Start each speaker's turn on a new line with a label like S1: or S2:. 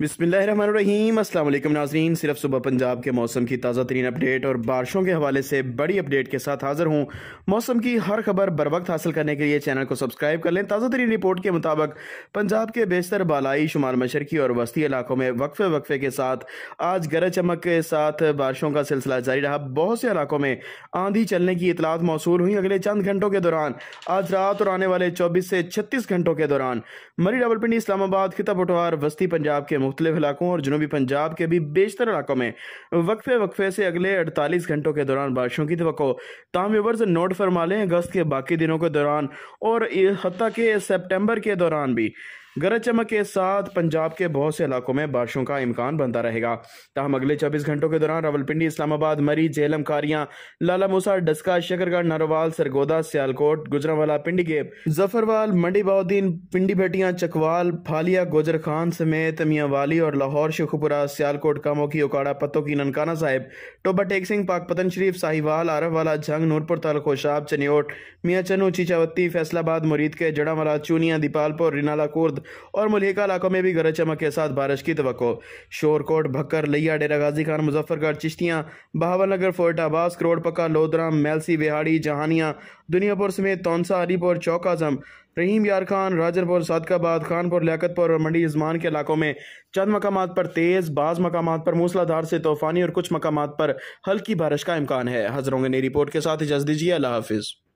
S1: बिसमीम अल्लाम नाजरीन सिर्फ सुबह पंजाब के मौसम की ताज़ा तरीन अपडेट और बारिशों के हवाले से बड़ी अपडेट के साथ हाज़िर हूँ मौसम की हर खबर बर वक्त हासिल करने के लिए चैनल को सब्सक्राइब कर लें ताज़ा तरीन रिपोर्ट के मुताबिक पंजाब के बेशतर बालाई शुमाल मशरकी और वस्ती इलाकों में वक्फे वक्फे के साथ आज गरज चमक के साथ बारिशों का सिलसिला जारी रहा बहुत से इलाकों में आंधी चलने की इतलात मौसू हुई अगले चंद घंटों के दौरान आज रात और आने वाले चौबीस से छत्तीस घंटों के दौरान मरी रावलपिंडी इस्लामाबाद खिता पटवार वस्ती पंजाब के मुख्तलिफ इलाकों और जनूबी पंजाब के भी बेशतर इलाकों में वक्फे वक्फे से अगले अड़तालीस घंटों के दौरान बारिशों की तो तमाम नोट फरमा लें अगस्त के बाकी दिनों के दौरान और हती के सेप्टेम्बर के दौरान भी गरज चमक के साथ पंजाब के बहुत से इलाकों में बारिशों का इम्कान बनता रहेगा तहम अगले चौबीस घंटों के दौरान रावलपिंडी इस्लामाबाद मरी झेलम कारियां मूसा डस्का शकरगढ़ नरोवाल सरगोदा सियालकोट गुजरावाला पिंडी गेप जफरवाल मंडी बाउद्दीन पिंडी भटिया चकवाल फालिया गोजर खान समेत मियावाली और लाहौर शेखुपुरा सियालकोट कामोकी ओकाड़ा पत्तों की ननकाना साहिब टोबा टेक सिंह पाकपतन शरीफ साहिवाल आरफवाला झंग नूरपुर खोशाब चनियोट मियाँ चनू चीचावती फैसलाबाद मुरीद के जड़ावाला चूनिया दीपालपुर रिनाला कुर्द और मलिका इलाकों में भी गरज चमक के साथ बारिश की तो शोरकोट भक्कर लिया डेरा गाजी खान मुजफ्फरगढ़ चिश्तियाँ बहावर नगर फोर्ट आबास करोड़पक्का लोधराम मेलसी बिहाड़ी जहानिया दुनियापुर समेत तौनसा अलीपुर चौक आजम रहीम यार खान राजरपुर सादकाबाद खानपुर लियाकतपुर और मंडी इस्मान के इलाकों में चंद मकाम पर तेज़ बाज़ मकाम पर मूसलाधार से तूफानी और कुछ मकाम पर हल्की बारिश का इम्कान है हजरों ने रिपोर्ट के साथ इजाज़ दीजिए अल्लाह हाफिज़